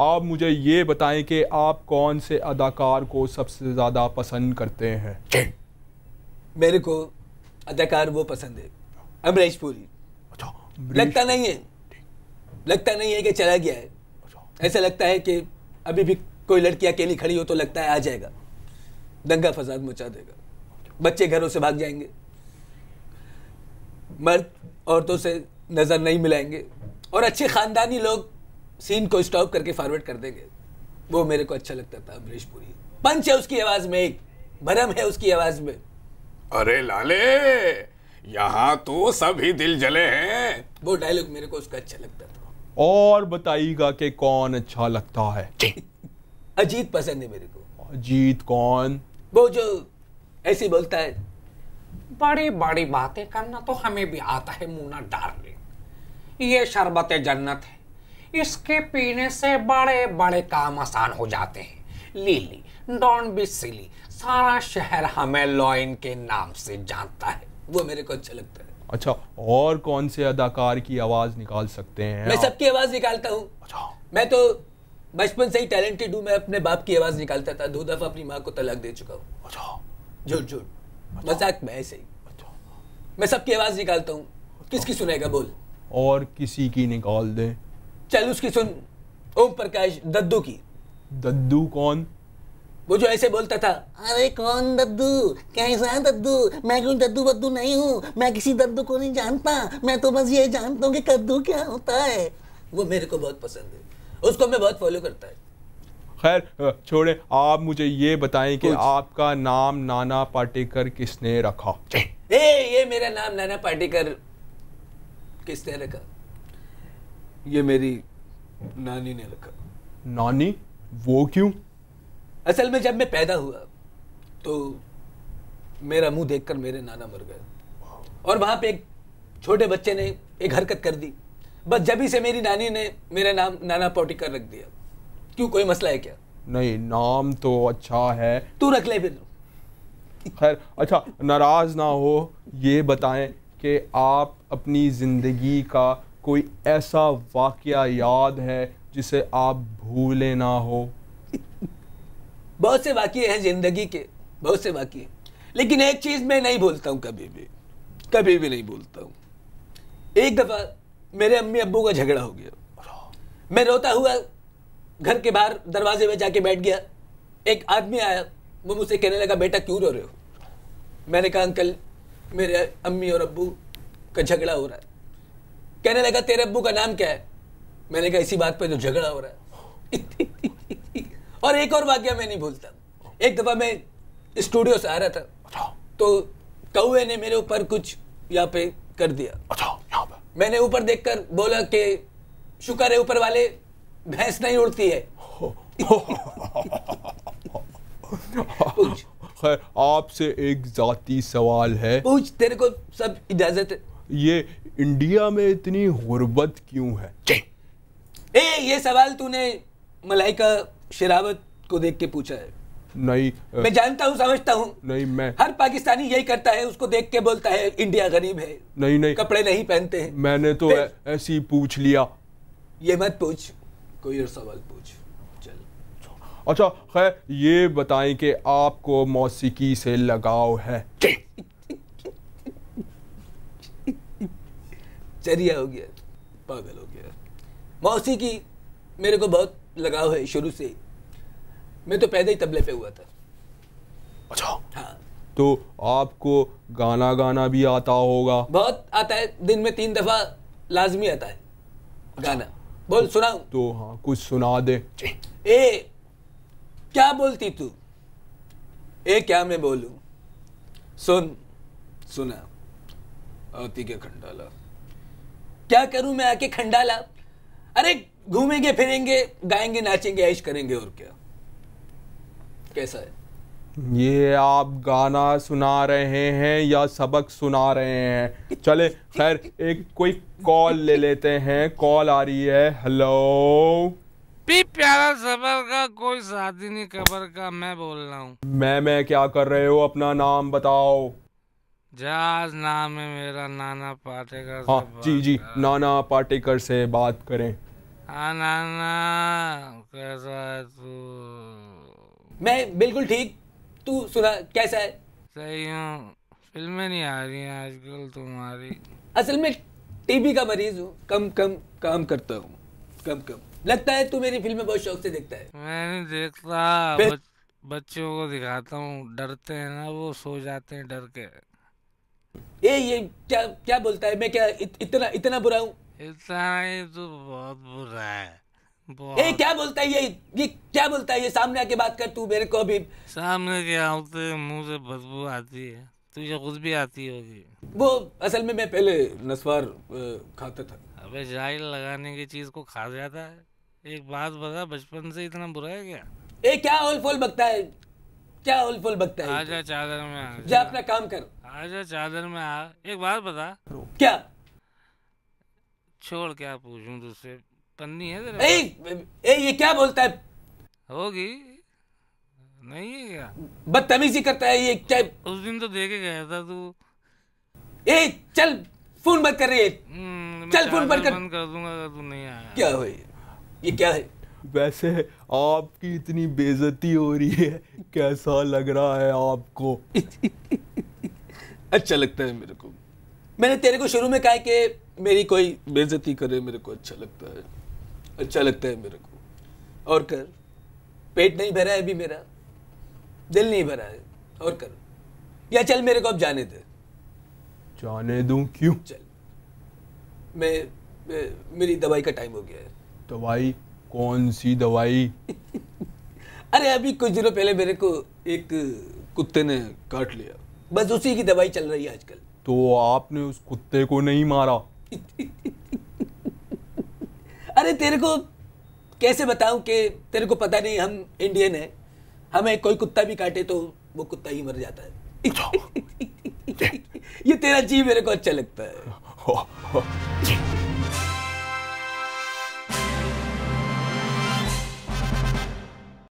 आप मुझे ये बताएं कि आप कौन से अदाकार को सबसे ज़्यादा पसंद करते हैं मेरे को अदाकार वो पसंद है अमरीश पुरी अच्छा लगता नहीं है लगता नहीं है कि चला गया है अच्छा। ऐसा लगता है कि अभी भी कोई लड़की अकेली खड़ी हो तो लगता है आ जाएगा दंगा फसाद मचा देगा बच्चे घरों से भाग जाएंगे मर्द औरतों से नज़र नहीं मिलाएंगे और अच्छे ख़ानदानी लोग सीन को स्टॉप करके फॉरवर्ड कर देंगे वो मेरे को अच्छा लगता था अमरीश पुरी पंच है उसकी आवाज में एक भरम है उसकी आवाज में अरे लाले यहाँ तो सभी दिल जले हैं वो डायलॉग मेरे को उसका अच्छा लगता था और बताइएगा कि कौन अच्छा लगता है अजीत पसंद है मेरे को अजीत कौन वो जो ऐसे बोलता है बड़ी बड़ी बातें करना तो हमें भी आता है मुना डाल ये शरबत जन्नत है इसके पीने से बड़े बड़े काम आसान हो जाते हैं लीली डॉन बी सिली सारा शहर हमें लॉइन के नाम से जानता है वो मेरे को अच्छा लगता है अच्छा और कौन से अदाकार की आवाज निकाल सकते हैं मैं सबकी आवाज निकालता हूँ अच्छा मैं तो बचपन से ही टैलेंटेड हूँ मैं अपने बाप की आवाज निकालता था दो दफा अपनी माँ को तलाक दे चुका हूँ अच्छा। झूठ झूठ अच्छा। मजाक में ऐसे ही अच्छा। मैं सबकी आवाज निकालता हूँ किसकी सुनेगा बोल और किसी की निकाल दे चल उसकी सुन ओम प्रकाश दद्दू की दद्दू कौन वो जो ऐसे बोलता था अरे कौन दद्दू कैसा है दद्दू मैं क्यों दद्दू बद्दू नहीं हूँ मैं किसी दद्दू को नहीं जानता मैं तो बस ये जानता हूँ कि कद्दू क्या होता है वो मेरे को बहुत पसंद है उसको मैं बहुत फॉलो करता है खैर छोड़े आप मुझे ये बताएं कि आपका नाम नाना पाटेकर किसने रखा ए, ये मेरा नाम नाना पाटेकर किसने रखा ये मेरी नानी ने रखा नानी वो क्यों असल में जब मैं पैदा हुआ तो मेरा मुंह देखकर मेरे नाना मर गए और वहां पे एक छोटे बच्चे ने एक हरकत कर दी बस जब ही से मेरी नानी ने मेरा नाम नाना पोटी कर रख दिया क्यों कोई मसला है क्या नहीं नाम तो अच्छा है तू रख ले फिर खैर अच्छा नाराज ना हो ये बताएं कि आप अपनी जिंदगी का कोई ऐसा वाक्य याद है जिसे आप भूले ना हो बहुत से वाक्य हैं ज़िंदगी के बहुत से वाक्य लेकिन एक चीज़ मैं नहीं भूलता हूँ कभी भी कभी भी नहीं भूलता हूँ एक दफ़ा मेरे अम्मी अब्बू का झगड़ा हो गया मैं रोता हुआ घर के बाहर दरवाजे में जाके बैठ गया एक आदमी आया वो मुझसे कहने लगा बेटा क्यों रो रहे हो मैंने कहा अंकल मेरे अम्मी और अब्बू का झगड़ा हो रहा है कहने लगा तेरे अबू का नाम क्या है मैंने कहा इसी बात पे जो झगड़ा हो रहा है और एक और वाक्य मैं नहीं भूलता एक दफा मैं स्टूडियो से आ रहा था अच्छा। तो कौए ने मेरे ऊपर कुछ यहाँ पे कर दिया अच्छा, मैंने ऊपर देखकर बोला कि शुक्र है ऊपर वाले भैंस नहीं उड़ती है खैर आपसे एक जाती सवाल है पूछ तेरे को सब इजाजत है ये इंडिया में इतनी गुर्बत क्यों है ए ये सवाल तूने मलाइका शरावत को देख के पूछा है नहीं मैं जानता हूँ समझता हूँ नहीं मैं हर पाकिस्तानी यही करता है उसको देख के बोलता है इंडिया गरीब है नहीं नहीं कपड़े नहीं पहनते हैं मैंने तो ऐसी पूछ लिया ये मत पूछ कोई और सवाल पूछ चल अच्छा खैर ये बताएं कि आपको मौसीकी से लगाव है जरिया हो गया पागल हो गया मौसी की मेरे को बहुत लगाव है शुरू से मैं तो पैदा ही तबले पे हुआ था अच्छा हाँ तो आपको गाना गाना भी आता होगा बहुत आता है दिन में तीन दफा लाजमी आता है अच्छा। गाना बोल तो, सुनाओ तो हाँ कुछ सुना दे ए क्या बोलती तू ए क्या मैं बोलू सुन सुना आती के खंडाला क्या करूं मैं आके खंडाला अरे घूमेंगे फिरेंगे गाएंगे नाचेंगे ऐश करेंगे और क्या कैसा है ये आप गाना सुना रहे हैं या सबक सुना रहे हैं चले खैर एक कोई कॉल ले लेते हैं कॉल आ रही है हेलो पी प्यारा सबर का कोई शादी नहीं खबर का मैं बोल रहा हूँ मैं मैं क्या कर रहे हो अपना नाम बताओ जहाज नाम है मेरा नाना पाटेकर हाँ जी जी नाना पाटेकर से बात करें हाँ नाना कैसा है तू मैं बिल्कुल ठीक तू सुना कैसा है सही हूँ फिल्में नहीं आ रही हैं आजकल तुम्हारी असल में टीबी का मरीज हूँ कम कम काम करता हूँ कम कम लगता है तू मेरी फिल्में बहुत शौक से देखता है मैं देखता बच्चों को दिखाता हूँ डरते हैं ना वो सो जाते हैं डर के ए ये क्या क्या बोलता है मैं क्या इत, इतना इतना बुरा हूँ इतना तो बहुत बुरा है ए क्या बोलता है ये ये क्या बोलता है ये सामने आके बात कर तू मेरे को अभी सामने के आते मुंह से बदबू आती है तुझे खुद भी आती होगी वो असल में मैं पहले नस्वार खाता था अबे जाइल लगाने की चीज को खा जाता है एक बात बता बचपन से इतना बुरा है क्या ए क्या ओल फोल बकता है क्या ओल फोल बकता है आजा चादर में आजा जा अपना काम कर आजा चादर में आ एक बात बता क्या छोड़ क्या पूछूं तुझसे तो पन्नी है तेरे ए, ए, ये क्या बोलता है होगी नहीं है क्या बदतमीजी करता है ये क्या उस दिन तो देखे गया था तू ए चल फोन बंद कर रही है हम्म, चल फोन बंद कर बंद कर दूंगा अगर तू नहीं आया क्या हो ये क्या है वैसे आपकी इतनी बेजती हो रही है कैसा लग रहा है आपको अच्छा लगता है मेरे को मैंने तेरे को शुरू में कहा कि मेरी कोई बेजती करे मेरे को अच्छा लगता है अच्छा लगता है मेरे को और कर पेट नहीं भरा है अभी मेरा दिल नहीं भरा है और कर या चल मेरे को अब जाने दे जाने दूं क्यों चल मैं, मैं मेरी दवाई का टाइम हो गया है दवाई कौन सी दवाई अरे अभी कुछ दिनों पहले मेरे को एक कुत्ते ने काट लिया बस उसी की दवाई चल रही है आजकल तो आपने उस कुत्ते को नहीं मारा अरे तेरे को कैसे बताऊं कि तेरे को पता नहीं हम इंडियन है हमें कोई कुत्ता भी काटे तो वो कुत्ता ही मर जाता है ये तेरा जी मेरे को अच्छा लगता है हाँ।